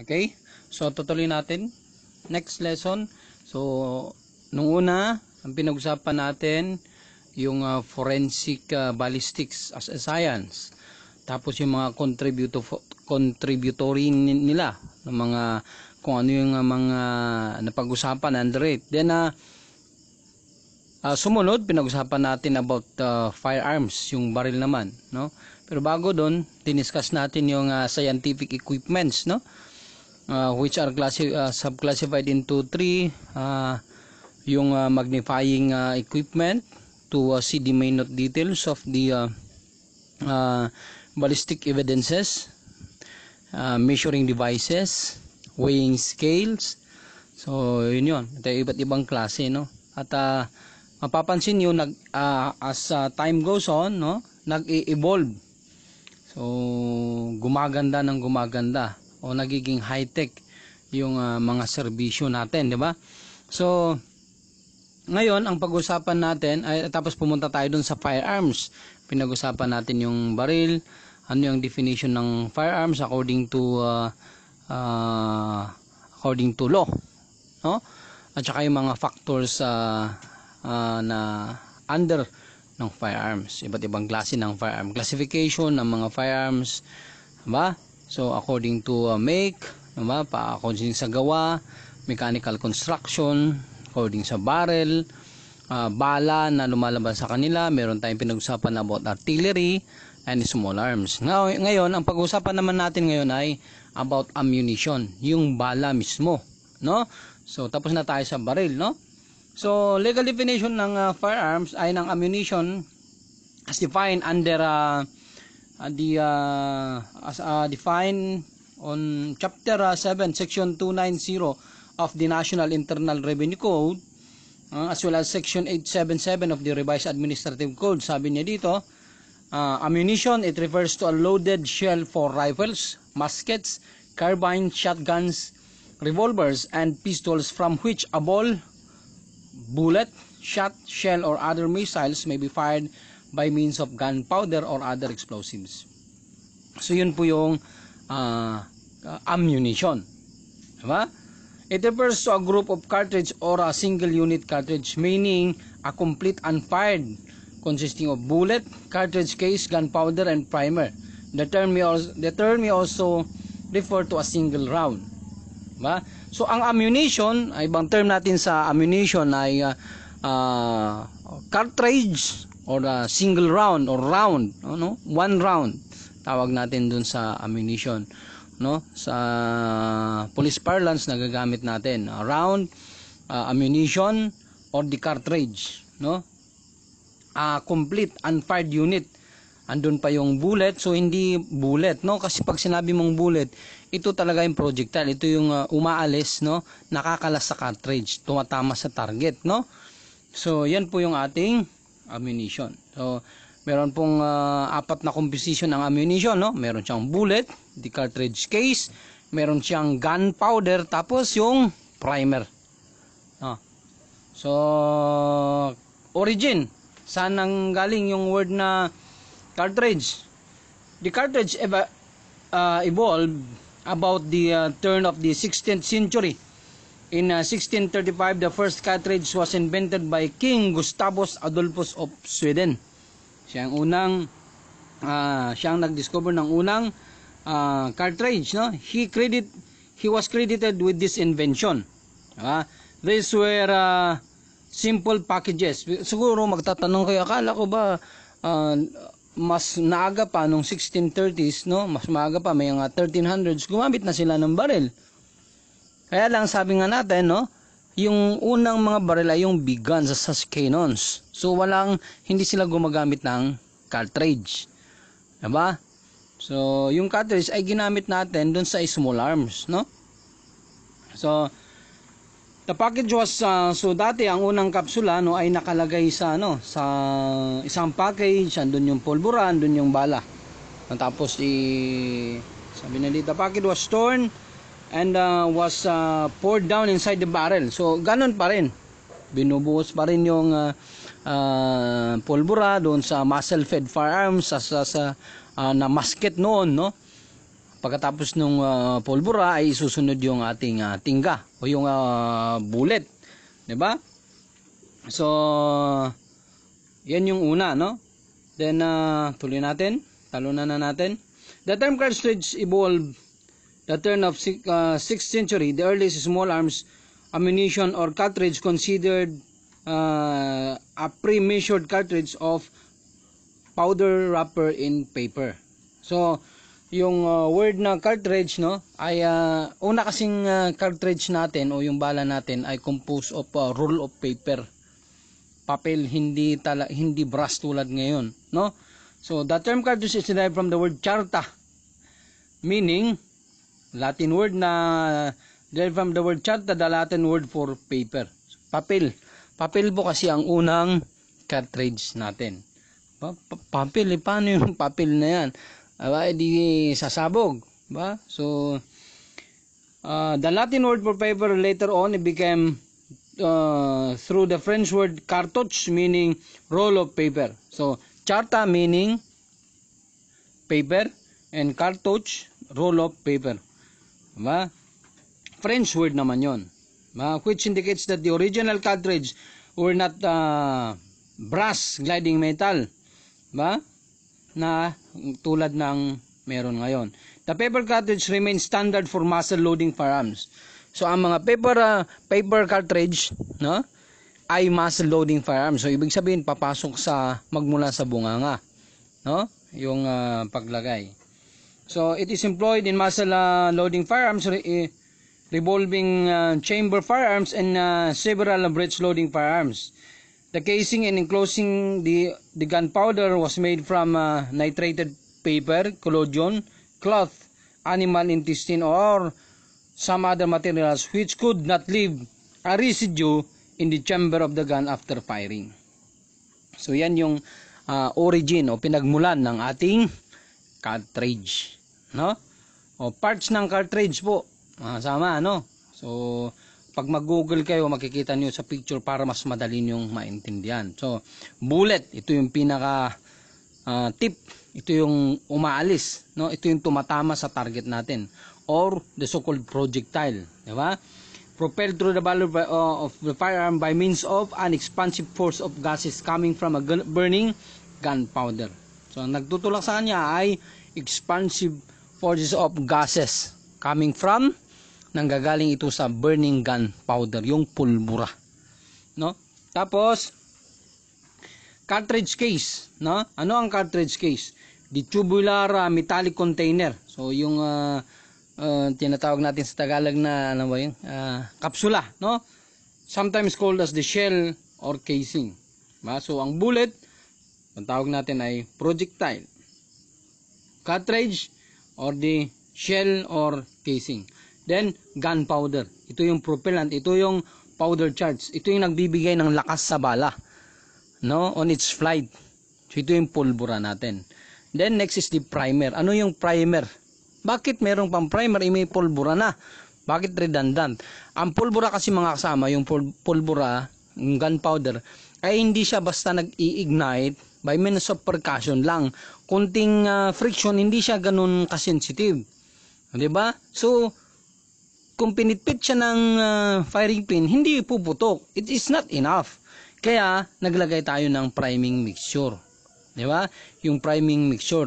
Okay? So, tutuloy natin. Next lesson. So, nung una, ang pinag-usapan natin, yung uh, forensic uh, ballistics as a science. Tapos yung mga contributor contributory nila ng mga kung ano yung ah, mga napag-usapan under it. Then uh, uh, sumunod pinag-usapan natin about uh, firearms, yung baril naman, no? Pero bago doon, diniscuss natin yung uh, scientific equipments, no? uh, which are classi- uh, ah, subclassified into three uh, yung uh, magnifying uh, equipment to uh, see the main note details of the uh, uh, ballistic evidences uh, measuring devices weighing scales so yun yun ito iba't ibang klase no at uh, mapapansin niyo nag uh, as uh, time goes on no nag-evolve so gumaganda ng gumaganda o nagiging high-tech yung uh, mga serbisyo natin, di ba? So, ngayon, ang pag-usapan natin, ay, tapos pumunta tayo dun sa firearms. Pinag-usapan natin yung baril, ano yung definition ng firearms according to uh, uh, according to law. No? At saka yung mga factors uh, uh, na under ng firearms. Iba't ibang klase ng firearm. Classification ng mga firearms. Ba? So according to uh, make, diba? pa according sa gawa, mechanical construction, according sa barrel, uh, bala na lumalaban sa kanila, meron tayong pinag-usapan about artillery and small arms. Now, ngayon, ang pag-usapan naman natin ngayon ay about ammunition, yung bala mismo, no? So, tapos na tayo sa baril, no? So, legal definition ng uh, firearms ay ng ammunition as defined under uh, uh, the uh, as uh, ah, defined on chapter uh, ah, 7 section 290 of the National Internal Revenue Code uh, as well as section 877 of the revised administrative code sabi niya dito uh, ammunition it refers to a loaded shell for rifles muskets carbine shotguns revolvers and pistols from which a ball bullet shot shell or other missiles may be fired by means of gunpowder or other explosives. So yun po yung uh, ammunition. Diba? It refers to a group of cartridge or a single unit cartridge meaning a complete unfired consisting of bullet, cartridge case, gunpowder, and primer. The term may also, the term may also refer to a single round. Diba? So ang ammunition, ay ibang term natin sa ammunition ay uh, ah, uh, ah, cartridge or uh, single round or round ano one round tawag natin dun sa ammunition no sa police parlance nagagamit natin uh, round uh, ammunition or the cartridge no uh, complete unfired unit andun pa yung bullet so hindi bullet no kasi pag sinabi mong bullet ito talaga yung projectile ito yung uh, umaalis no nakakalas sa cartridge tumatama sa target no so yan po yung ating ammunition. So, meron pong uh, apat na composition ng ammunition, no? Meron siyang bullet, the cartridge case, meron siyang gunpowder, tapos yung primer. No. So, origin, saan nang galing yung word na cartridge? The cartridge eva- uh, evolved about the uh, turn of the 16th century In uh, 1635, the first cartridge was invented by King Gustavus Adolphus of Sweden. Siya ang unang uh, siya ang nag-discover ng unang uh, cartridge, no? He credit he was credited with this invention. Uh, these were uh, simple packages. Siguro magtatanong kayo, akala ko ba uh, mas naaga pa nung 1630s, no? Mas maaga pa, may mga 1300s, gumamit na sila ng barrel. Kaya lang sabi nga natin, no, yung unang mga baril ay yung bigan sa cannons. So walang hindi sila gumagamit ng cartridge. 'Di ba? So yung cartridge ay ginamit natin doon sa small arms, no? So the package was uh, so dati ang unang kapsula no ay nakalagay sa ano sa isang package, andun yung pulburan, andun yung bala. Tapos i sabi na dito, package was torn and uh, was uh, poured down inside the barrel. So, ganun pa rin. Binubuhos pa rin yung uh, uh, pulbura doon sa muzzle-fed firearms sa, sa, sa uh, uh na musket noon, no? Pagkatapos ng uh, pulbura ay susunod yung ating uh, tingga o yung uh, bullet, 'di ba? So, yan yung una, no? Then, uh, tuloy natin. Talunan na natin. The term cartridge evolved the turn of 6th uh, century, the earliest small arms ammunition or cartridge considered uh, a pre-measured cartridge of powder wrapper in paper. So, yung uh, word na cartridge, no, ay uh, una kasing uh, cartridge natin o yung bala natin ay composed of uh, roll of paper. Papel, hindi, tala, hindi brass tulad ngayon, no? So, the term cartridge is derived from the word charta, meaning Latin word na derived from the word charta, the Latin word for paper. Papel. Papel po kasi ang unang cartridge natin. Pa papel, eh, paano yung papel na yan? Aba, eh, di sasabog. Ba? So, uh, the Latin word for paper later on it became uh, through the French word cartouche meaning roll of paper. So, charta meaning paper and cartouche roll of paper. Diba? French word naman yon. Uh, which indicates that the original cartridge were not uh, brass gliding metal. Ba? Na tulad ng meron ngayon. The paper cartridge remains standard for muzzle loading firearms. So ang mga paper uh, paper cartridge, no? ay muzzle loading firearms. So ibig sabihin papasok sa magmula sa bunganga, no? Yung uh, paglagay. So it is employed in muzzle loading firearms, eh, revolving uh, chamber firearms, and uh, several breech loading firearms. The casing and enclosing the, the gunpowder was made from uh, nitrated paper, collodion, cloth, animal intestine, or some other materials which could not leave a residue in the chamber of the gun after firing. So yan yung origin o pinagmulan ng ating cartridge no o parts ng cartridge po masama ano so pag mag-google kayo makikita niyo sa picture para mas madali niyong maintindihan so bullet ito yung pinaka uh, tip ito yung umaalis no ito yung tumatama sa target natin or the so-called projectile di ba propelled through the barrel uh, of the firearm by means of an expansive force of gases coming from a burning gunpowder. So ang nagtutulak sa kanya ay expansive forces of gases coming from nanggagaling ito sa burning gun powder, yung pulbura. No? Tapos cartridge case, no? Ano ang cartridge case? The tubular uh, metallic container. So yung uh, uh, tinatawag natin sa Tagalog na ano ba yun? Uh, kapsula, no? Sometimes called as the shell or casing. Ba? So ang bullet, ang tawag natin ay projectile cartridge or the shell or casing. Then, gunpowder. Ito yung propellant. Ito yung powder charge. Ito yung nagbibigay ng lakas sa bala. No? On its flight. So, ito yung pulbura natin. Then, next is the primer. Ano yung primer? Bakit merong pang primer? E, may pulbura na. Bakit redundant? Ang pulbura kasi mga kasama, yung pulbura, yung gunpowder, ay hindi siya basta nag-i-ignite by means of percussion lang. Kunting uh, friction, hindi siya ganun kasensitive. ba? Diba? So, kung pinitpit siya ng uh, firing pin, hindi puputok. It is not enough. Kaya, naglagay tayo ng priming mixture. Di ba? Yung priming mixture.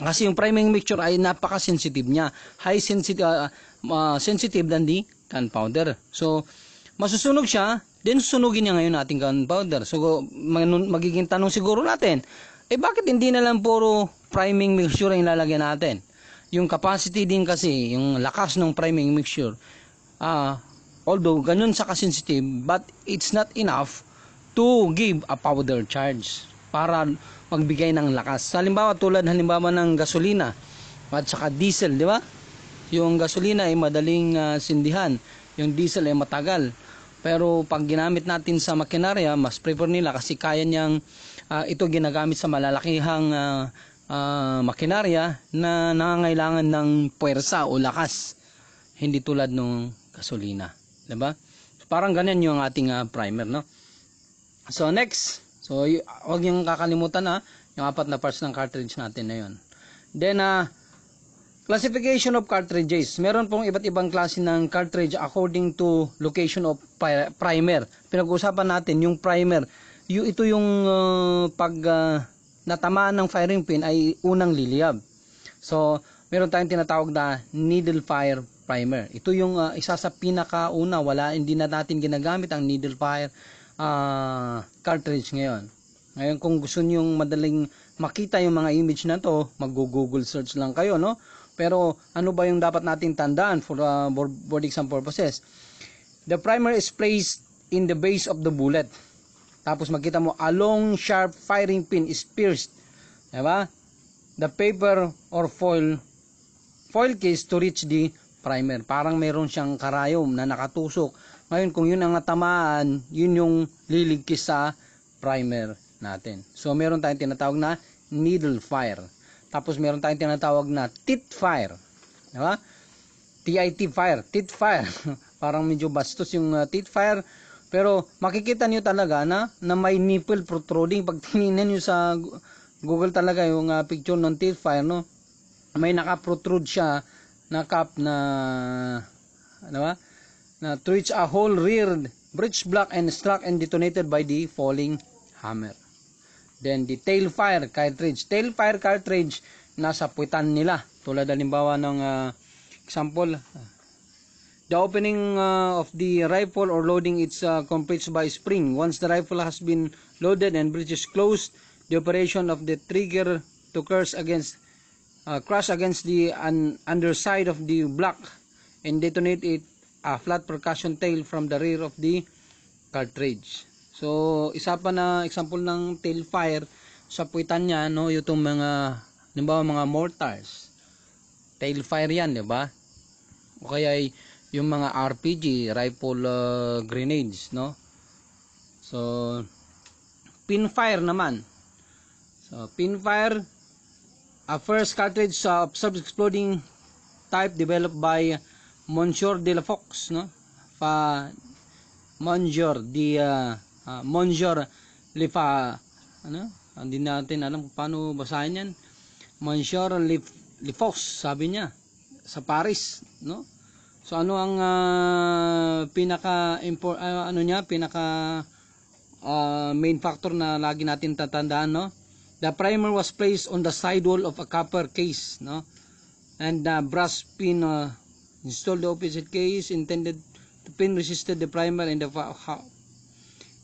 Kasi yung priming mixture ay napaka-sensitive niya. High sensitive, uh, uh, sensitive than the gunpowder. So, masusunog siya Then sunugin niya ngayon ating gunpowder. So magiging tanong siguro natin, eh bakit hindi na lang puro priming mixture ang ilalagyan natin? Yung capacity din kasi, yung lakas ng priming mixture. Ah, uh, although ganyan sa kasensitive, but it's not enough to give a powder charge para magbigay ng lakas. halimbawa tulad halimbawa ng gasolina at saka diesel, di ba? Yung gasolina ay madaling uh, sindihan, yung diesel ay matagal. Pero pag ginamit natin sa makinarya, mas prefer nila kasi kaya niyang uh, ito ginagamit sa malalakihang uh, ah, uh, ah, makinarya na nangangailangan ng puwersa o lakas. Hindi tulad ng gasolina. ba? Diba? So, parang ganyan yung ating uh, primer. No? So next, so huwag niyong kakalimutan ha, yung apat na parts ng cartridge natin na yun. Then, uh, Classification of cartridges. Meron pong iba't ibang klase ng cartridge according to location of primer. Pinag-uusapan natin yung primer. Yung, ito yung uh, pag uh, natamaan ng firing pin ay unang liliyab. So, meron tayong tinatawag na needle fire primer. Ito yung uh, isa sa pinakauna. Wala, hindi na natin ginagamit ang needle fire uh, cartridge ngayon. Ngayon, kung gusto nyo madaling makita yung mga image na to, mag-google search lang kayo, no? Pero ano ba yung dapat nating tandaan for uh, board exam purposes? The primer is placed in the base of the bullet. Tapos makita mo, a long sharp firing pin is pierced. Diba? The paper or foil foil case to reach the primer. Parang meron siyang karayom na nakatusok. Ngayon, kung yun ang natamaan, yun yung liligkis sa primer natin. So, meron tayong tinatawag na needle fire. Tapos meron tayong tinatawag na tit fire. Di ba? TIT fire, tit fire. Parang medyo bastos yung uh, tit fire. Pero makikita niyo talaga na, na may nipple protruding. Pag tinignan niyo sa Google talaga yung uh, picture ng tit fire, no? May naka-protrude siya na cap na ano ba? Na to a hole reared bridge block and struck and detonated by the falling hammer. Then the tail fire cartridge. Tail fire cartridge nasa puitan nila. Tulad halimbawa ng uh, example the opening uh, of the rifle or loading it's uh, completes by spring. Once the rifle has been loaded and breech closed, the operation of the trigger to curse against uh, crush against the un- underside of the block and detonate it a flat percussion tail from the rear of the cartridge. So, isa pa na example ng tail fire sa puitan niya, no, yung mga, nimbawa mga mortars. Tail fire yan, di ba? O kaya yung mga RPG, rifle uh, grenades, no? So, pin fire naman. So, pin fire, a first cartridge sa uh, observed exploding type developed by Monsieur de la Fox, no? Pa, Monsieur de uh, uh, Monsieur Lifa ano hindi natin alam paano basahin yan Monsieur Lif, Lifos sabi niya sa Paris no so ano ang uh, pinaka uh, ano niya pinaka uh, main factor na lagi natin tatandaan no the primer was placed on the sidewall of a copper case no and the uh, brass pin uh, installed the opposite case intended to pin resisted the primer and the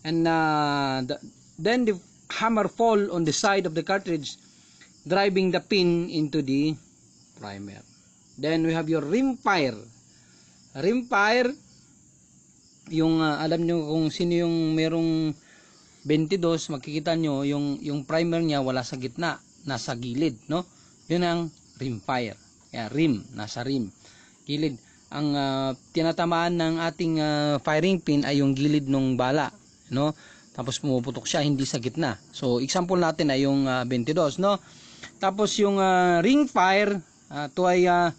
and uh, the, then the hammer fall on the side of the cartridge driving the pin into the primer then we have your rim fire rim fire yung uh, alam nyo kung sino yung merong 22 makikita nyo yung yung primer niya wala sa gitna nasa gilid no yun ang rim fire yeah, rim nasa rim gilid ang uh, tinatamaan ng ating uh, firing pin ay yung gilid ng bala no? Tapos pumuputok siya hindi sa gitna. So example natin ay yung uh, ah, 22, no? Tapos yung uh, ring fire, uh, to ay uh,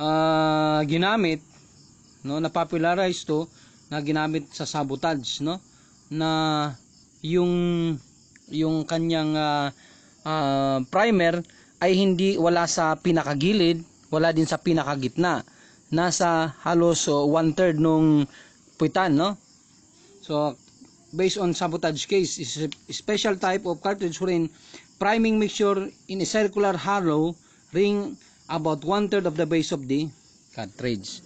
uh, ginamit no na popularize to na ginamit sa sabotage no na yung yung kanyang uh, uh, primer ay hindi wala sa pinakagilid wala din sa pinakagitna nasa halos uh, oh, one third nung puwitan no so based on sabotage case is a special type of cartridge wherein priming mixture in a circular hollow ring about one-third of the base of the cartridge.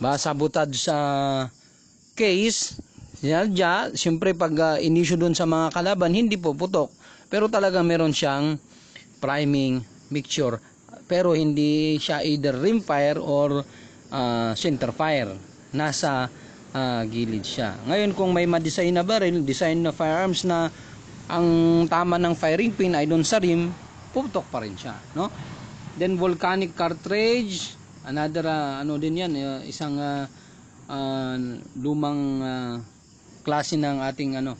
Ba, sabotage sa uh, case, sinadya, siyempre pag uh, ah, inisyo dun sa mga kalaban, hindi po putok. Pero talaga meron siyang priming mixture. Pero hindi siya either rim fire or uh, ah, center fire. Nasa uh, gilid siya. Ngayon kung may ma-design na barrel, design na firearms na ang tama ng firing pin ay doon sa rim, puputok pa rin siya, no? Then volcanic cartridge, another uh, ano din 'yan, uh, isang uh, uh, lumang uh, klase ng ating ano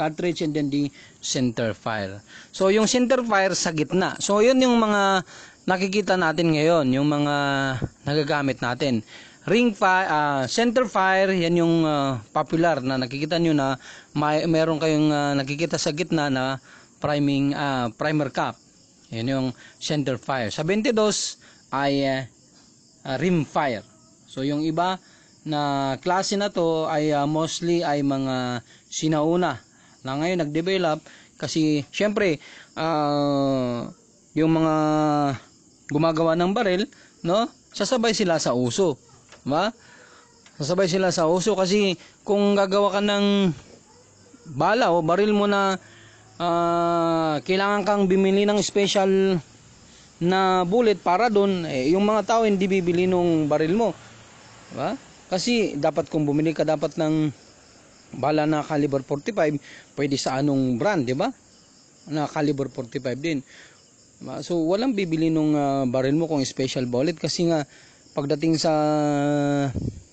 cartridge and then the center fire. So yung center fire sa gitna. So yun yung mga nakikita natin ngayon, yung mga nagagamit natin ring fire, uh, center fire, yan yung uh, popular na nakikita nyo na may, meron kayong uh, nakikita sa gitna na priming uh, primer cap. Yan yung center fire. Sa 22 ay uh, uh, rim fire. So yung iba na klase na to ay uh, mostly ay mga sinauna na ngayon nagdevelop kasi syempre uh, yung mga gumagawa ng baril no sasabay sila sa uso ma Sasabay sila sa uso kasi kung gagawa ka ng bala o baril mo na uh, kailangan kang bimili ng special na bullet para doon, eh, yung mga tao hindi bibili nung baril mo. ba? Kasi dapat kung bumili ka dapat ng bala na caliber 45, pwede sa anong brand, di ba? Na caliber 45 din. So, walang bibili nung uh, baril mo kung special bullet kasi nga pagdating sa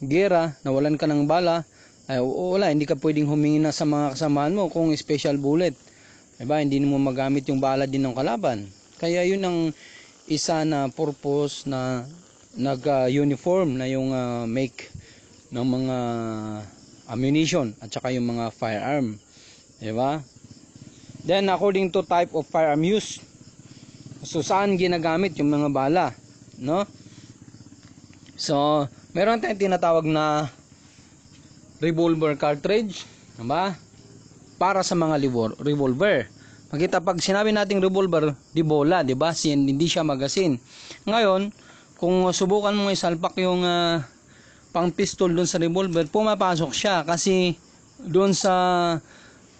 gera, nawalan ka ng bala, ay wala, hindi ka pwedeng humingi na sa mga kasamahan mo kung special bullet. Diba? Hindi mo magamit yung bala din ng kalaban. Kaya yun ang isa na purpose na nag-uniform na yung uh, make ng mga ammunition at saka yung mga firearm. Diba? Then according to type of firearm use, so saan ginagamit yung mga bala, no? So, meron tayong tinatawag na revolver cartridge, ba? Para sa mga revolver. Makita pag sinabi nating revolver, di bola, di ba? Sin, hindi siya magasin. Ngayon, kung subukan mo isalpak yung uh, pang pistol doon sa revolver, pumapasok siya kasi doon sa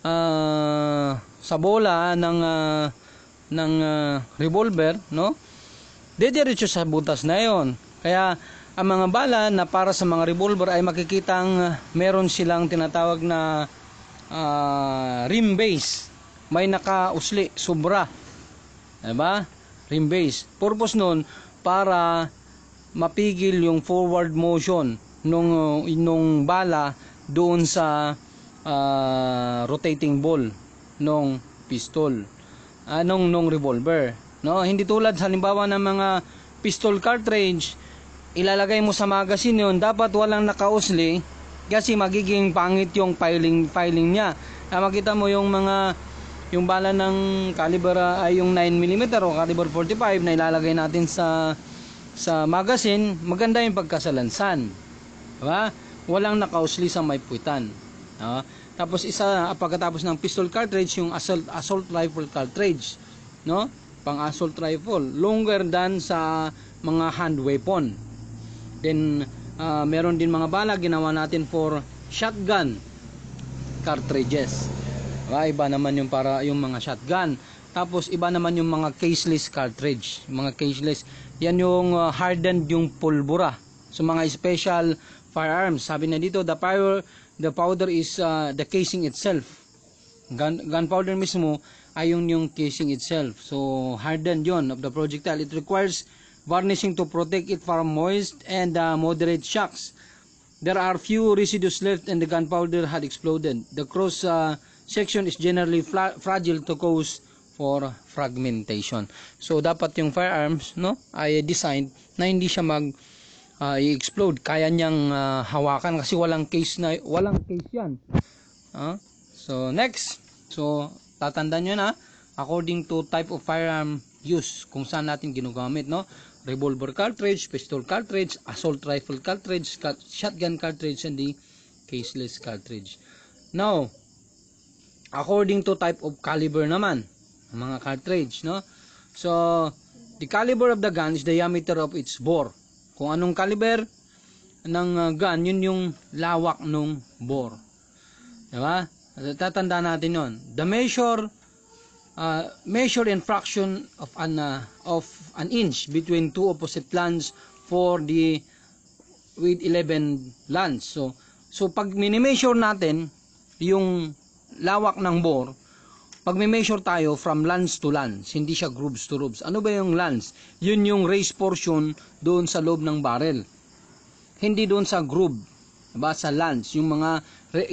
uh, sa bola ng uh, ng uh, revolver, no? Dediretso sa butas na 'yon. Kaya ang mga bala na para sa mga revolver ay makikitang ah, meron silang tinatawag na uh, rim base. May nakausli, sobra. Diba? Rim base. Purpose nun, para mapigil yung forward motion nung, nung bala doon sa uh, rotating ball nung pistol anong uh, nung revolver no hindi tulad halimbawa ng mga pistol cartridge ilalagay mo sa magazine yon dapat walang nakausli kasi magiging pangit yung filing filing niya. na ah, makita mo yung mga yung bala ng caliber ah, ay yung 9 mm o caliber 45 na ilalagay natin sa sa magazine, maganda yung pagkasalansan. Diba? Walang nakausli sa may puwitan. Diba? Tapos isa ah, pagkatapos ng pistol cartridge yung assault assault rifle cartridge, no? Pang assault rifle, longer than sa mga hand weapon. Then uh, meron din mga bala ginawa natin for shotgun cartridges. Okay, ah, Iba naman yung para yung mga shotgun. Tapos iba naman yung mga caseless cartridge, mga caseless. Yan yung uh, hardened yung pulbura. So mga special firearms, sabi na dito the powder the powder is uh, the casing itself. Gun gunpowder mismo ay yung yung casing itself. So hardened yon of the projectile. It requires varnishing to protect it from moist and uh, moderate shocks. There are few residues left and the gunpowder had exploded. The cross uh, section is generally fragile to cause for fragmentation. So dapat yung firearms no ay designed na hindi siya mag uh, i-explode. Kaya niyang uh, hawakan kasi walang case na walang case 'yan. Uh, so next. So tatandaan niyo na according to type of firearm use kung saan natin ginagamit no revolver cartridge, pistol cartridge, assault rifle cartridge, shotgun cartridge, and the caseless cartridge. Now, according to type of caliber naman, ang mga cartridge, no? So, the caliber of the gun is the diameter of its bore. Kung anong caliber ng uh, gun, yun yung lawak ng bore. Diba? Tatanda natin yon. The measure, uh, measure and fraction of an, uh, of an inch between two opposite lands for the with 11 lands. So, so pag mini-measure natin yung lawak ng bore, pag measure tayo from lands to lands, hindi siya grooves to grooves. Ano ba yung lands? Yun yung raised portion doon sa loob ng barrel. Hindi doon sa groove, ba sa lands, yung mga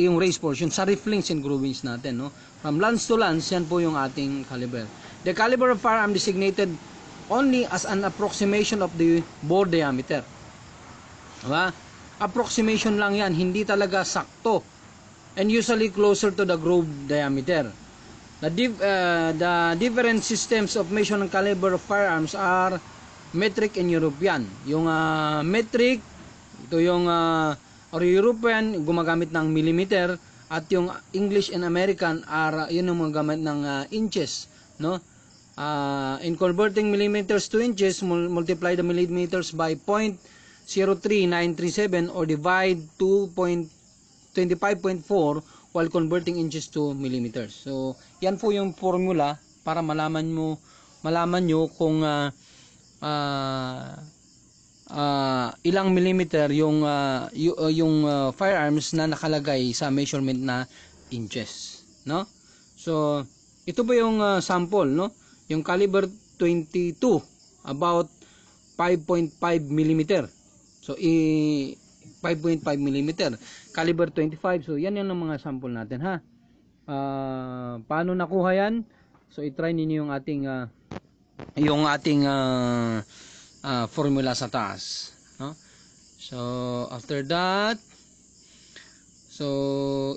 yung raised portion sa riflings and groovings natin, no? From lands to lands, yan po yung ating caliber. The caliber of firearm designated only as an approximation of the bore diameter. Diba? Approximation lang yan, hindi talaga sakto. And usually closer to the groove diameter. The, div, uh, the different systems of measure ng caliber of firearms are metric and European. Yung uh, metric, ito yung uh, or European, gumagamit ng millimeter at yung English and American are uh, yun yung gumagamit ng uh, inches, no? Uh, in converting millimeters to inches, multiply the millimeters by 0.03937 or divide 2.25.4 while converting inches to millimeters. So, yan po yung formula para malaman mo malaman nyo kung uh, uh, uh, ilang millimeter yung uh, yung uh, firearms na nakalagay sa measurement na inches, no? So, ito ba yung uh, sample, no? Yung caliber 22, about 5.5 mm. So, i 5.5 mm. Caliber 25. So, yan yung mga sample natin ha. Uh, paano nakuha yan? So, i-try ninyo yung ating uh, yung ating uh, uh, formula sa taas. No? So, after that, so,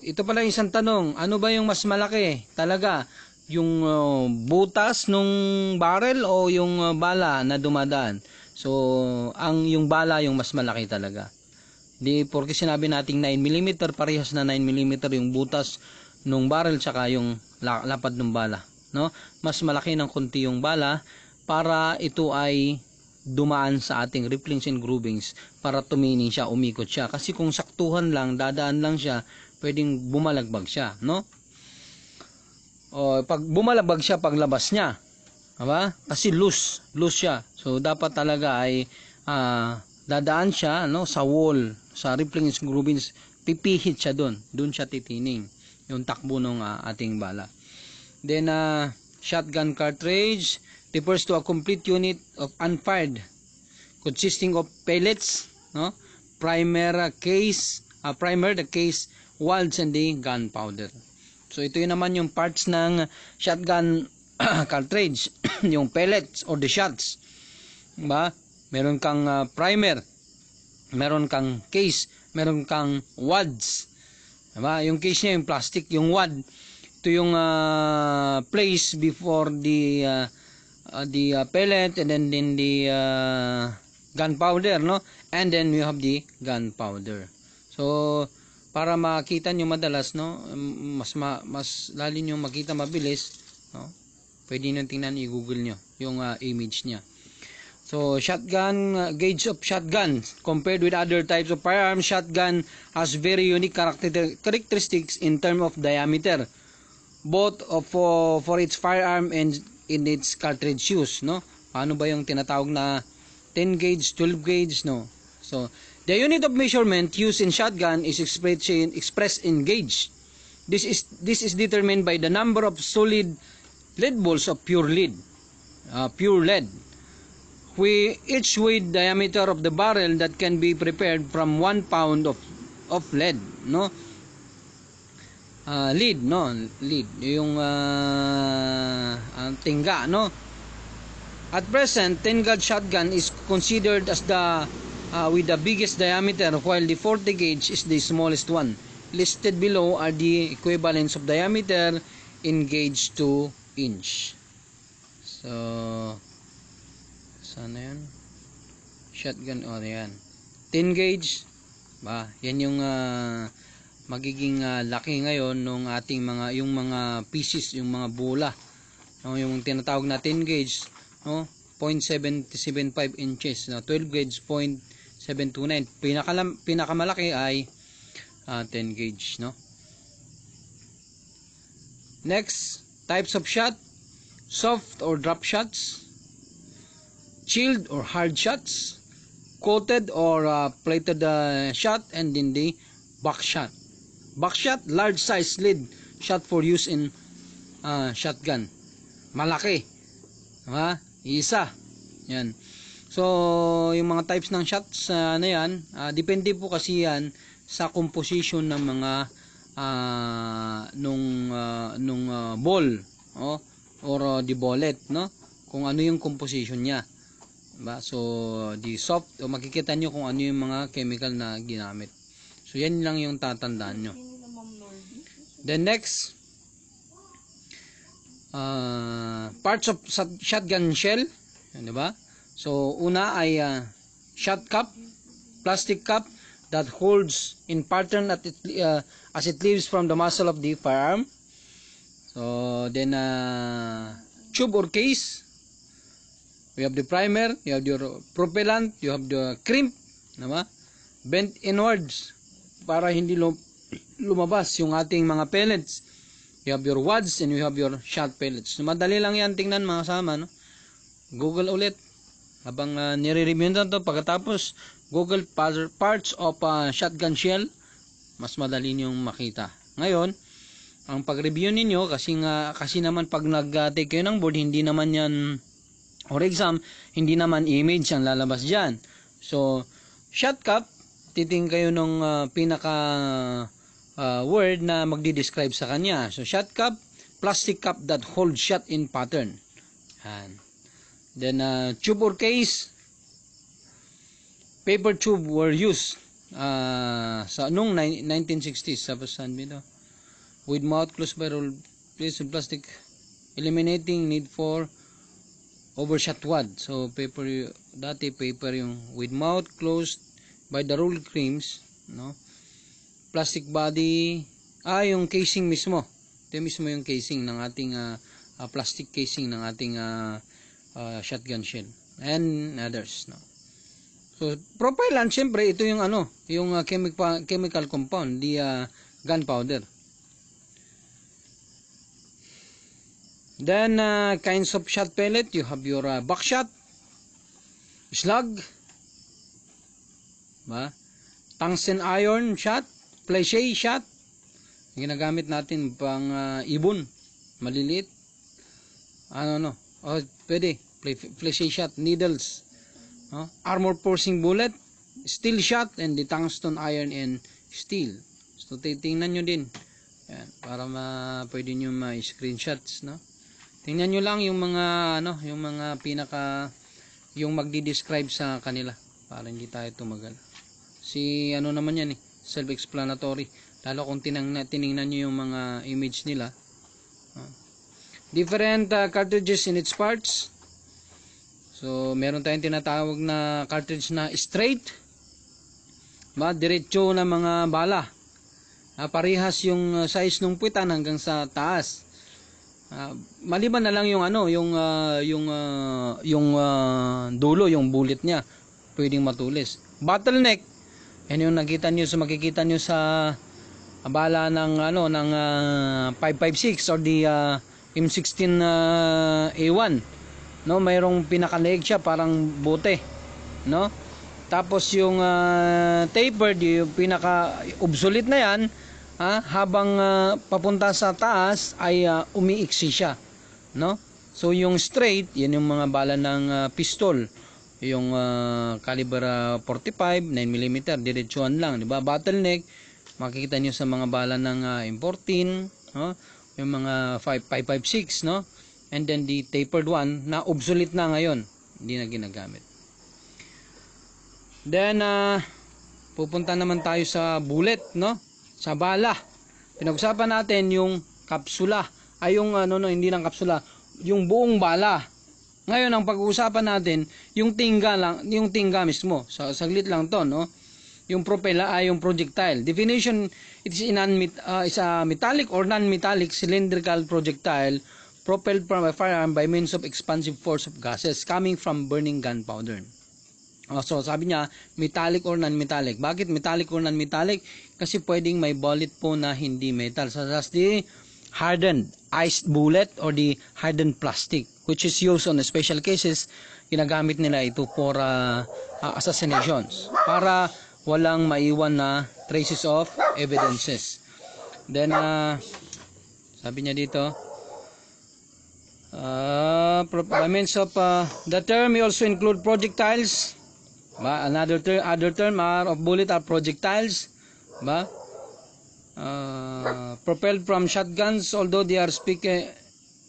ito pala isang tanong. Ano ba yung mas malaki? Talaga, yung uh, butas nung barrel o yung uh, bala na dumadaan. So, ang yung bala yung mas malaki talaga. Di porke sinabi nating 9 mm, parehas na 9 mm yung butas nung barrel tsaka yung lapad ng bala, no? Mas malaki ng konti yung bala para ito ay dumaan sa ating ripplings and groovings para tumining siya, umikot siya. Kasi kung saktuhan lang, dadaan lang siya, pwedeng bumalagbag siya, no? O, pag bumalabag siya paglabas niya. Diba? Kasi loose. Loose siya. So, dapat talaga ay uh, dadaan siya no, sa wall. Sa rippling groovings, pipihit siya doon. Doon siya titining. Yung takbo ng uh, ah, ating bala. Then, uh, shotgun cartridge refers to a complete unit of unfired consisting of pellets, no? primera case, uh, primer, the case, walls, and the gunpowder. So ito yun naman yung parts ng shotgun cartridge, yung pellets or the shots. Ba? Meron kang uh, primer, meron kang case, meron kang wads. Ba? Yung case niya yung plastic, yung wad. Ito yung uh, place before the uh, uh, the uh, pellet and then then the uh, gunpowder, no? And then you have the gunpowder. So para makita nyo madalas no mas ma, mas lalo nyo makita mabilis no pwede nyo tingnan i-google nyo yung uh, image niya so shotgun uh, gauge of shotgun compared with other types of firearm shotgun has very unique character characteristics in term of diameter both of, uh, for its firearm and in its cartridge use no ano ba yung tinatawag na 10 gauge 12 gauge no so The unit of measurement used in shotgun is expressed in, expressed in gauge. This is, this is determined by the number of solid lead balls of pure lead, uh, pure lead. We each weight diameter of the barrel that can be prepared from 1 pound of, of lead, no? Uh, lead, no? Lead. Yung uh, tinga, no? At present, 10 gauge shotgun is considered as the uh, with the biggest diameter while the 40 gauge is the smallest one. Listed below are the equivalents of diameter in gauge to inch. So, sana yan? Shotgun, o oh, yan. 10 gauge, ba, yan yung uh, magiging uh, laki ngayon ng ating mga, yung mga pieces, yung mga bola. No, yung tinatawag na 10 gauge, no? 0.775 inches. No? 12 gauge 0.729. Pinakalam, pinakamalaki ay uh, ah, 10 gauge. No? Next, types of shot. Soft or drop shots. Chilled or hard shots. Coated or uh, plated uh, shot. And then the back shot. Back shot, large size lead shot for use in uh, shotgun. Malaki. Ha? Isa. Yan. So, yung mga types ng shots uh, ah, na ano yan, uh, depende po kasi yan sa composition ng mga uh, nung uh, nung uh, ball, oh, or uh, the bullet, no? Kung ano yung composition niya. ba diba? So, the soft, o makikita niyo kung ano yung mga chemical na ginamit. So, yan lang yung tatandaan niyo Then next, uh, parts of shotgun shell, di ba? So una ay uh, shot cup, plastic cup that holds in pattern at it, uh, as it leaves from the muzzle of the firearm. So then uh, tube or case. You have the primer, you have your propellant, you have the crimp, di ba? Bent inwards para hindi lumabas yung ating mga pellets You have your wads and you have your shot pellets. madali lang yan tingnan mga kasama. No? Google ulit. Habang uh, nire-review na to pagkatapos Google parts of uh, shotgun shell, mas madali niyong makita. Ngayon, ang pag-review ninyo kasi nga kasi naman pag nag-take kayo ng board hindi naman yan or exam hindi naman image ang lalabas diyan. So, shot cup titing kayo ng uh, ah, pinaka uh, word na magdi-describe sa kanya. So, shot cup, plastic cup that hold shot in pattern. Yan. Then, uh, tube or case, paper tube were used uh, sa noong 1960s. Tapos, saan dito? With mouth closed by roll place in plastic, eliminating need for overshot wad. So, paper, dati paper yung with mouth closed by the roll creams, no? plastic body, ah yung casing mismo. Ito mismo yung casing ng ating uh, uh, plastic casing ng ating uh, uh, shotgun shell and others no. So propellant syempre ito yung ano, yung uh, chemical chemical compound, the uh, gunpowder. Then uh, kinds of shot pellet, you have your uh, buckshot, slug, ba? Tungsten iron shot, flechey shot. Ginagamit natin pang uh, ibon. Maliliit. Ano, no? Oh, pwede. Flechey shot. Needles. No? Armor forcing bullet. Steel shot. And the tungsten iron and steel. So, titingnan nyo din. Yan, para ma pwede niyo ma-screenshots, no? Tingnan niyo lang yung mga ano, yung mga pinaka yung magdi-describe sa kanila para hindi tayo tumagal. Si ano naman 'yan eh self-explanatory. Lalo kung tinangna, tiningnan nyo yung mga image nila. Ah. different uh, cartridges in its parts. So, meron tayong tinatawag na cartridge na straight. Ba, diretso na mga bala. Uh, parehas yung size ng puwitan hanggang sa taas. Uh, maliban na lang yung ano, yung uh, yung uh, yung uh, dulo, yung bullet niya pwedeng matulis. Bottleneck yan yung nakita niyo, so makikita niyo sa ah, bala ng ano ng uh, ah, 556 or the uh, M16 uh, A1. No, mayroong pinakaleeg siya parang bote, no? Tapos yung uh, ah, tapered, yung pinaka obsolete na 'yan, ha, habang uh, papunta sa taas ay uh, umiiksi siya, no? So yung straight, yan yung mga bala ng uh, pistol yung uh, caliber uh, 45 9mm diretsuhan lang di ba bottleneck makikita niyo sa mga bala ng uh, ah, M14 no yung mga 5556 no and then the tapered one na obsolete na ngayon hindi na ginagamit then uh, pupunta naman tayo sa bullet no sa bala pinag-usapan natin yung kapsula ay yung ano no hindi lang kapsula yung buong bala ngayon ang pag-uusapan natin yung tingga lang, yung tingga mismo. Sa So saglit lang 'to, no? Yung propela ay ah, yung projectile. Definition it is an uh, ah, is a metallic or non-metallic cylindrical projectile propelled from a firearm by means of expansive force of gases coming from burning gunpowder. Oh, so sabi niya, metallic or non-metallic. Bakit metallic or non-metallic? Kasi pwedeng may bullet po na hindi metal. So that's the hardened iced bullet or the hardened plastic which is used on special cases, ginagamit nila ito for uh, uh, assassinations para walang maiwan na traces of evidences. Then, uh, sabi niya dito, uh, elements of uh, the term may also include projectiles. Ba? Another ter other term are of bullet are projectiles. Ba? Uh, propelled from shotguns although they are speaking uh,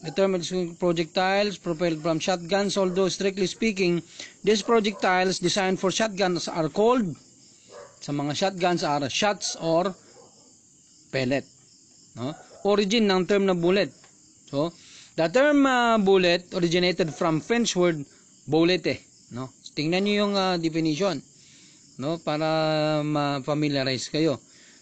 The determined projectiles propelled from shotguns, although strictly speaking, these projectiles designed for shotguns are called sa mga shotguns are shots or pellet. No? Origin ng term na bullet. So, the term uh, bullet originated from French word bolete. No? Tingnan niyo yung uh, definition no para ma-familiarize kayo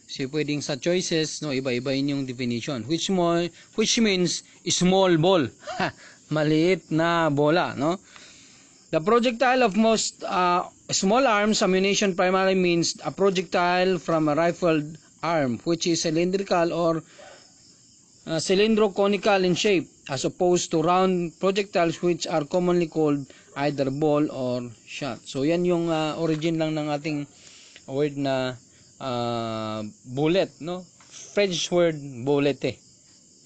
si pwedeng sa choices no iba-ibahin yung definition which more which means small ball. maliit na bola no. The projectile of most uh, small arms ammunition primarily means a projectile from a rifled arm which is cylindrical or uh, cylindro-conical in shape as opposed to round projectiles which are commonly called either ball or shot. So yan yung uh, origin lang ng ating word na uh, bullet, no? French word bullet eh,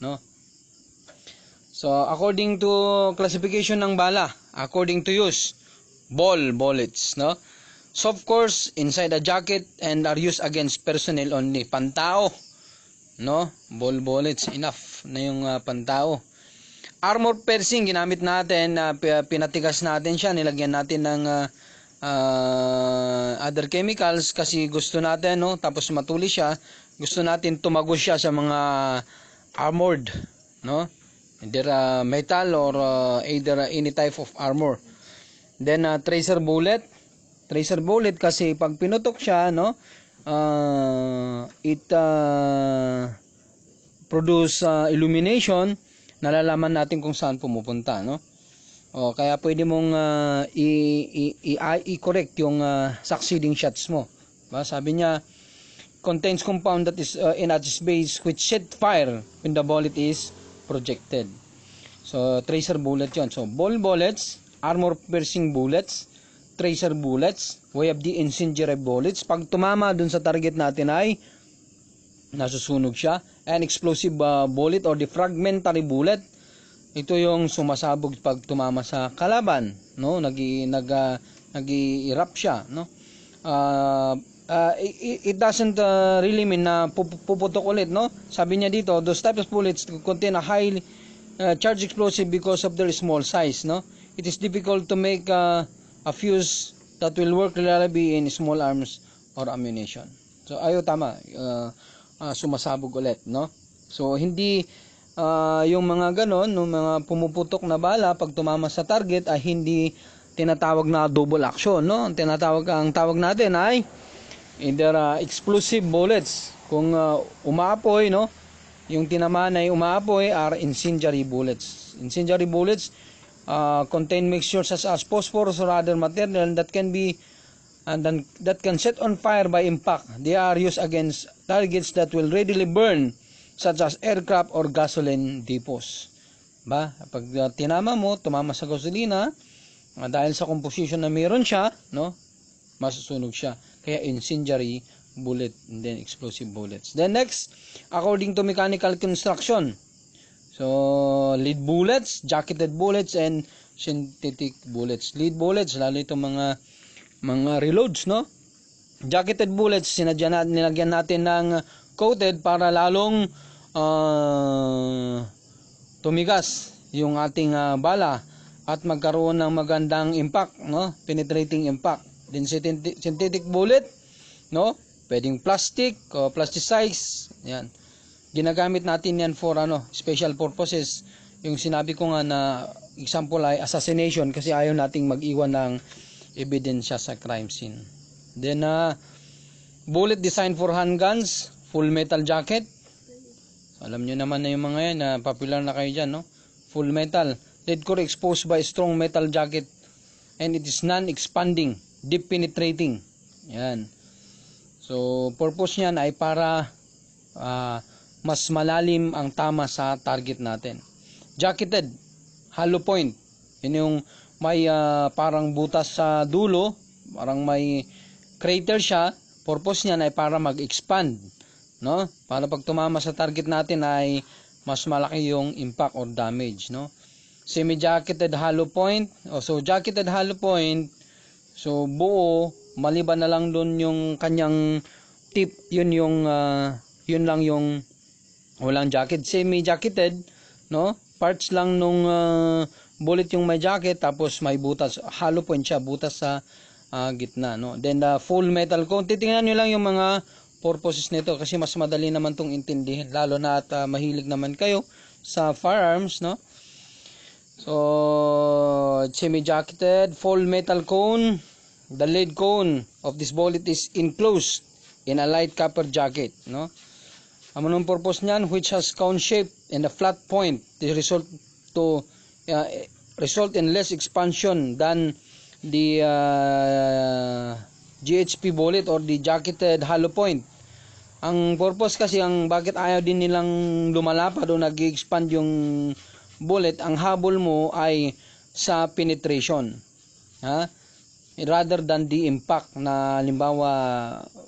no? So, according to classification ng bala, according to use, ball bullets, no? so of course inside a jacket and are used against personnel only. Pantao, no? Ball bullets, enough na yung uh, pantao. Armor piercing, ginamit natin, uh, pinatigas natin siya, nilagyan natin ng uh, uh, other chemicals kasi gusto natin no tapos matuli siya gusto natin tumago siya sa mga armored no either uh, metal or uh, either any type of armor then uh, tracer bullet tracer bullet kasi pag pinutok siya no uh, it uh, produce uh, illumination nalalaman natin kung saan pumupunta no Oh, kaya pwede mong ah, i ah, i-correct i yung uh, succeeding shots mo. Ba? Sabi niya, contains compound that is uh, in its base which set fire when the bullet is projected. So, tracer bullet yon. So, ball bullets, armor piercing bullets, tracer bullets, way of the incendiary bullets. Pag tumama dun sa target natin ay nasusunog siya. And explosive uh, bullet or the fragmentary bullet ito yung sumasabog pag tumama sa kalaban no nagi nag uh, ah, nag-erupt siya no uh, ah, uh, ah, it, it doesn't uh, really mean na puputok ulit no sabi niya dito those types of bullets contain a high uh, charge explosive because of their small size no it is difficult to make uh, a fuse that will work reliably in small arms or ammunition so ayo tama uh, uh, sumasabog ulit no so hindi uh, yung mga ganon, yung mga pumuputok na bala pag tumama sa target ay hindi tinatawag na double action, no? Ang tinatawag ang tawag natin ay either uh, explosive bullets kung uh, umaapoy, no? Yung tinamaan ay umaapoy are incendiary bullets. Incendiary bullets uh, contain mixture such as phosphorus or other material that can be and then, that can set on fire by impact. They are used against targets that will readily burn such as aircraft or gasoline depots. Ba? Pag uh, tinama mo, tumama sa gasolina, uh, dahil sa composition na meron siya, no? Masusunog siya. Kaya incendiary bullet and then explosive bullets. Then next, according to mechanical construction. So, lead bullets, jacketed bullets, and synthetic bullets. Lead bullets, lalo itong mga mga reloads, no? Jacketed bullets, sinadya natin, nilagyan natin ng coated para lalong uh, tumigas yung ating uh, bala at magkaroon ng magandang impact, no? Penetrating impact. Then synthetic bullet, no? Pwedeng plastic, o plasticize, yan. Ginagamit natin yan for ano, special purposes. Yung sinabi ko nga na example ay assassination kasi ayaw nating mag-iwan ng ebidensya sa crime scene. Then uh, bullet design for handguns, full metal jacket, alam nyo naman na yung mga yan, uh, popular na kayo dyan, no? Full metal. Lead core exposed by strong metal jacket and it is non-expanding, deep penetrating. Yan. So, purpose niyan ay para uh, mas malalim ang tama sa target natin. Jacketed, hollow point. Yun yung may uh, parang butas sa dulo, parang may crater siya. Purpose niyan ay para mag-expand no? Para pag tumama sa target natin ay mas malaki yung impact or damage, no? Semi-jacketed hollow point, o so jacketed hollow point, so buo, maliban na lang doon yung kanyang tip, yun yung, uh, yun lang yung walang jacket, semi-jacketed, no? Parts lang nung uh, bullet yung may jacket, tapos may butas, hollow point siya, butas sa uh, gitna, no? Then the full metal coat, titingnan nyo lang yung mga purposes nito kasi mas madali naman tong intindihin lalo na at uh, mahilig naman kayo sa firearms no so semi jacketed full metal cone the lead cone of this bullet is enclosed in a light copper jacket no ang anong purpose niyan which has cone shape and a flat point the result to uh, result in less expansion than the uh, ah, GHP bullet or the jacketed hollow point ang purpose kasi ang bakit ayaw din nilang lumalapad o nag-expand yung bullet, ang habol mo ay sa penetration. Ha? Rather than the impact na limbawa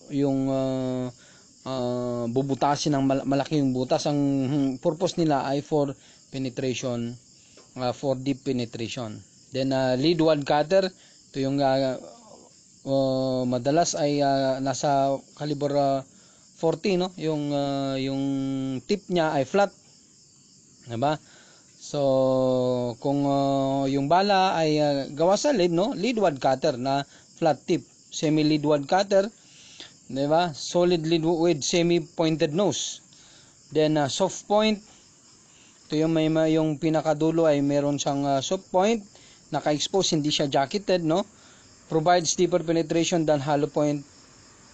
yung uh, uh, bubutasin ng mal- malaking butas ang purpose nila ay for penetration uh, for deep penetration then uh, lead wad cutter ito yung uh, uh, madalas ay uh, nasa caliber uh, 40 no yung uh, yung tip niya ay flat 'di ba so kung uh, yung bala ay uh, gawa sa lead no lead wad cutter na flat tip semi lead wad cutter 'di ba solid lead with semi pointed nose then uh, soft point ito yung may yung pinakadulo ay meron siyang uh, soft point naka-expose hindi siya jacketed no provides deeper penetration than hollow point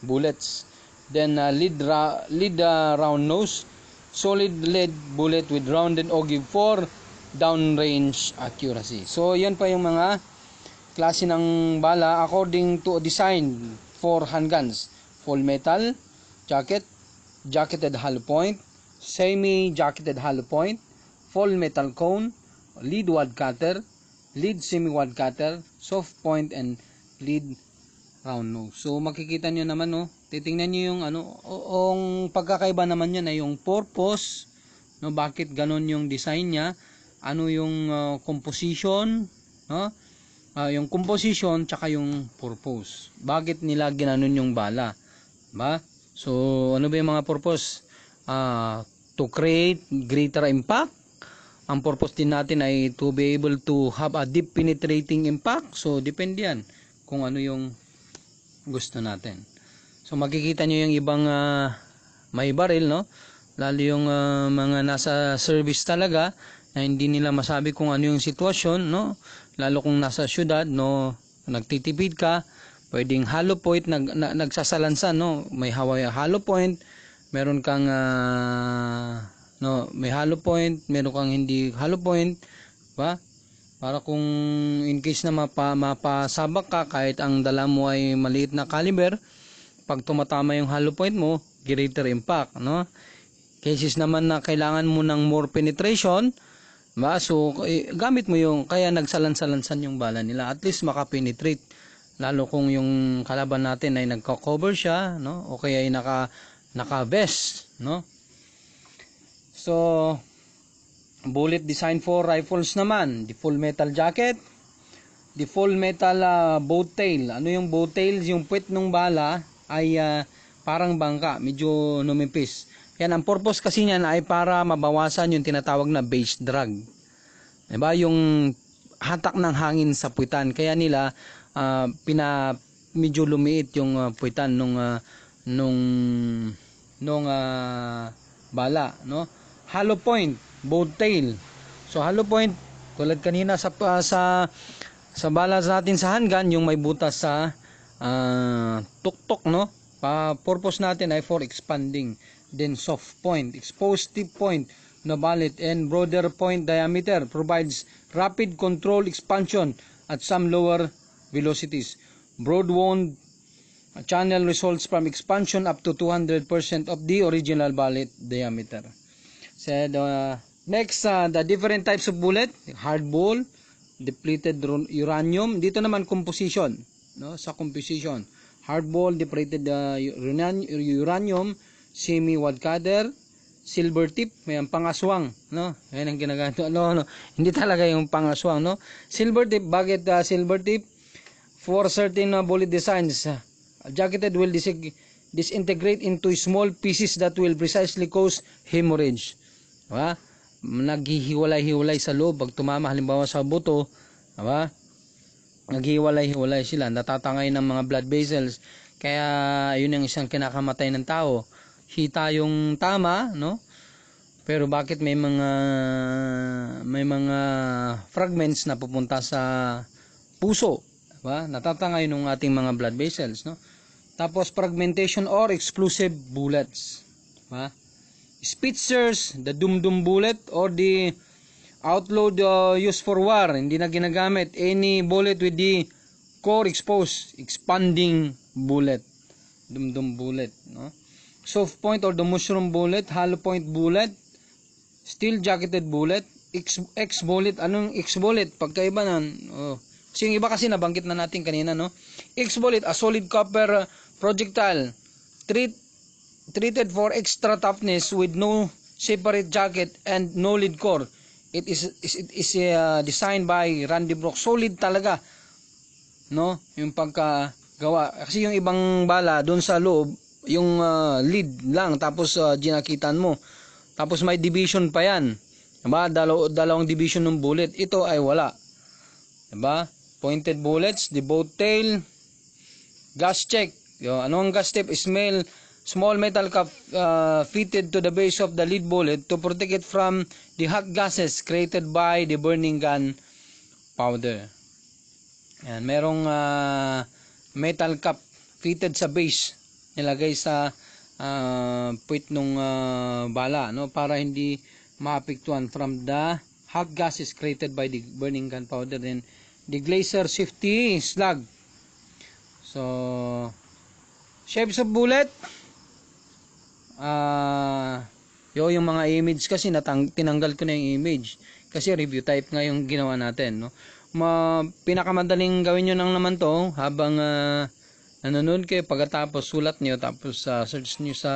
bullets then uh, lead, ra- lead uh, round nose, solid lead bullet with rounded ogive for downrange accuracy. So, yan pa yung mga klase ng bala according to design for handguns. Full metal, jacket, jacketed hollow point, semi-jacketed hollow point, full metal cone, lead wad cutter, lead semi-wad cutter, soft point, and lead round nose. So makikita nyo naman no, titingnan nyo yung ano, ang pagkakaiba naman niya na eh, yung purpose, no, bakit ganon yung design niya, ano yung uh, composition, no? Uh, yung composition tsaka yung purpose. Bakit nila ginanon yung bala? Ba? So ano ba yung mga purpose? Uh, to create greater impact. Ang purpose din natin ay to be able to have a deep penetrating impact. So depende yan kung ano yung gusto natin. So makikita nyo yung ibang uh, may baril no? Lalo yung uh, mga nasa service talaga na hindi nila masabi kung ano yung sitwasyon no? Lalo kung nasa syudad no, nagtitipid ka, pwedeng hollow point nag, na, nagsasalansan no? May Hawaii hollow point, meron kang uh, no, may hollow point, meron kang hindi hollow point, ba? Para kung in case na mapa, mapasabak ka kahit ang dala mo ay maliit na caliber, pag tumatama yung hollow point mo, greater impact, no? Cases naman na kailangan mo ng more penetration, ba? So, eh, gamit mo yung, kaya nagsalansalansan yung bala nila. At least makapenetrate. Lalo kung yung kalaban natin ay nagka-cover siya, no? O kaya ay naka, naka-vest, no? So, bullet design for rifles naman the full metal jacket the full metal uh, ah, boat tail ano yung boat tail yung puwet ng bala ay uh, parang bangka medyo numipis yan ang purpose kasi niyan ay para mabawasan yung tinatawag na base drag diba yung hatak ng hangin sa puwitan kaya nila uh, pina medyo lumiit yung uh, puwitan nung uh, nung nung uh, bala no hollow point boat tail. So hollow point tulad kanina sa uh, sa sa balas natin sa handgun yung may butas sa uh, tuktok no. Pa purpose natin ay for expanding then soft point, exposed tip point na bullet and broader point diameter provides rapid control expansion at some lower velocities. Broad wound uh, channel results from expansion up to 200% of the original bullet diameter. Said uh, Next, uh, the different types of bullet, hardball, depleted uranium. Dito naman composition, no? Sa composition, hardball, depleted uh, uranium, semi wildcatter, silver tip, may pangaswang, no? Ayun ang ginagamit. No, no. Hindi talaga yung pangaswang, no? Silver tip, bakit uh, silver tip? For certain uh, bullet designs, jacketed will disintegrate into small pieces that will precisely cause hemorrhage. Diba? naghihiwalay-hiwalay sa loob pag tumama halimbawa sa buto, ba? Diba? Naghihiwalay-hiwalay sila, natatangay ng mga blood vessels. Kaya yun ang isang kinakamatay ng tao. Hita yung tama, no? Pero bakit may mga may mga fragments na pupunta sa puso, ba? Diba? Natatangay ng ating mga blood vessels, no? Tapos fragmentation or exclusive bullets, ba? Diba? Spitzers, the dum-dum bullet, or the outload uh, used for war. Hindi na ginagamit. Any bullet with the core exposed, expanding bullet. Dum-dum bullet. No? Soft point or the mushroom bullet, hollow point bullet, steel jacketed bullet, X, X bullet. Anong X bullet? Pagkaiba nun. Oh. Kasi yung iba kasi nabanggit na natin kanina. No? X bullet, a solid copper uh, projectile. Treat treated for extra toughness with no separate jacket and no lead core. It is, is it is uh, designed by Randy Brock. Solid talaga. No? Yung pagkagawa. Kasi yung ibang bala doon sa loob, yung uh, lead lang tapos uh, ginakitan mo. Tapos may division pa yan. Diba? Dalaw dalawang division ng bullet. Ito ay wala. Diba? Pointed bullets, the boat tail, gas check. Yung, ano ang gas tip? Smell, small metal cap uh, fitted to the base of the lead bullet to protect it from the hot gases created by the burning gun powder. Yan, merong uh, metal cap fitted sa base nilagay sa uh, pit ng uh, bala no para hindi maapektuhan from the hot gases created by the burning gunpowder and the glacier safety slug So, shapes of bullet uh, yo, yung mga image kasi natang, tinanggal ko na yung image kasi review type nga yung ginawa natin no Ma, pinakamadaling gawin niyo nang naman to habang uh, nanonood kayo pagkatapos sulat niyo tapos uh, search niyo sa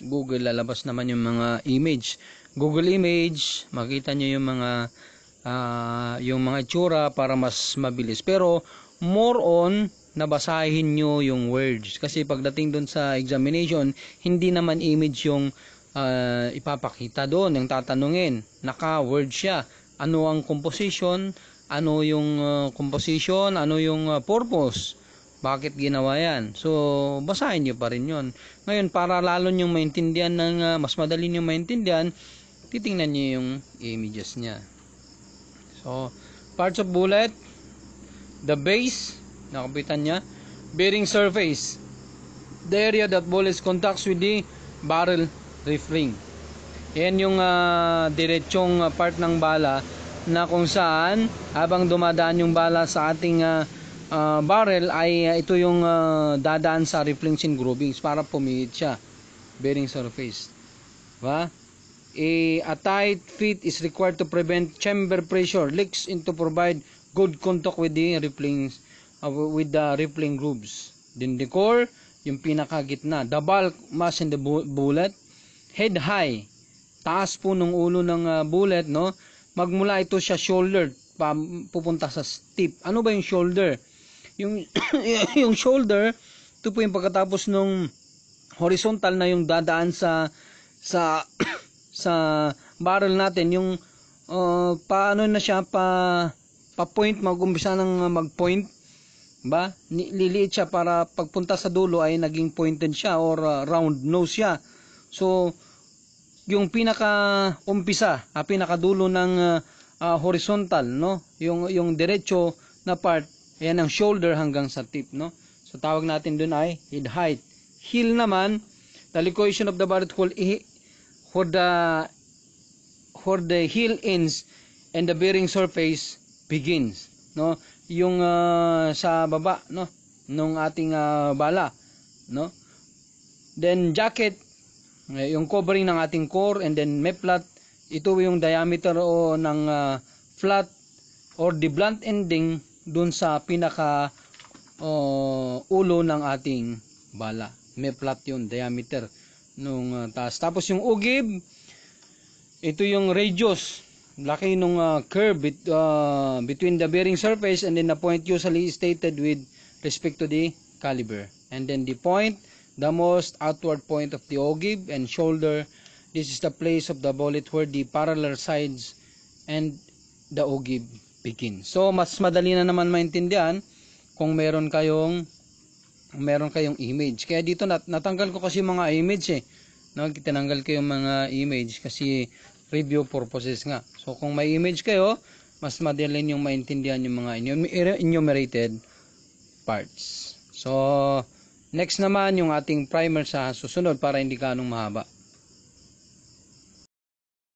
Google lalabas naman yung mga image Google image makita niyo yung mga uh, yung mga itsura para mas mabilis pero more on nabasahin basahin nyo yung words. Kasi pagdating dun sa examination, hindi naman image yung uh, ipapakita doon, yung tatanungin. Naka-word siya. Ano ang composition? Ano yung uh, composition? Ano yung uh, purpose? Bakit ginawa yan? So, basahin nyo pa rin yon Ngayon, para lalo nyo maintindihan, ng, uh, mas madali nyo maintindihan, titingnan nyo yung images niya. So, parts of bullet, the base, Nakapitan niya. Bearing surface. The area that ball is contacts with the barrel reef ring. Yan yung uh, diretsong uh, part ng bala na kung saan habang dumadaan yung bala sa ating uh, uh, barrel ay uh, ito yung uh, dadaan sa reflings and groovings para pumihit siya bearing surface. Ba? A, a tight fit is required to prevent chamber pressure leaks and to provide good contact with the reflings Uh, with the rippling grooves. Then the core, yung pinakagitna. The bulk, mass in the bullet. Head high, taas po ng ulo ng uh, bullet, no? Magmula ito sa shoulder, pa, pupunta sa tip. Ano ba yung shoulder? Yung, yung shoulder, ito po yung pagkatapos nung horizontal na yung dadaan sa sa sa barrel natin yung uh, paano na siya pa pa point mag-umpisa ng uh, mag-point ba? Liliit siya para pagpunta sa dulo ay naging pointed siya or uh, round nose siya. So, yung pinaka umpisa, ah, pinaka dulo ng uh, uh, horizontal, no? Yung yung diretso na part, ayan ang shoulder hanggang sa tip, no? So tawag natin doon ay head height. Heel naman, the location of the vertical for the for the heel ends and the bearing surface begins, no? yung uh, sa baba no nung ating uh, bala no then jacket eh, yung covering ng ating core and then meplat ito yung diameter o oh, ng uh, flat or the blunt ending dun sa pinaka uh, ulo ng ating bala meplat yung diameter nung uh, taas tapos yung ugib ito yung radius laki nung uh, curve bet, uh, between the bearing surface and then the point usually stated with respect to the caliber and then the point the most outward point of the ogive and shoulder this is the place of the bullet where the parallel sides and the ogive begin so mas madali na naman maintindihan kung meron kayong meron kayong image kaya dito nat natanggal ko kasi mga image eh no tinanggal ko yung mga image kasi review purposes nga. So kung may image kayo, mas madali yung maintindihan yung mga enumerated parts. So next naman yung ating primer sa susunod para hindi ka ganong mahaba.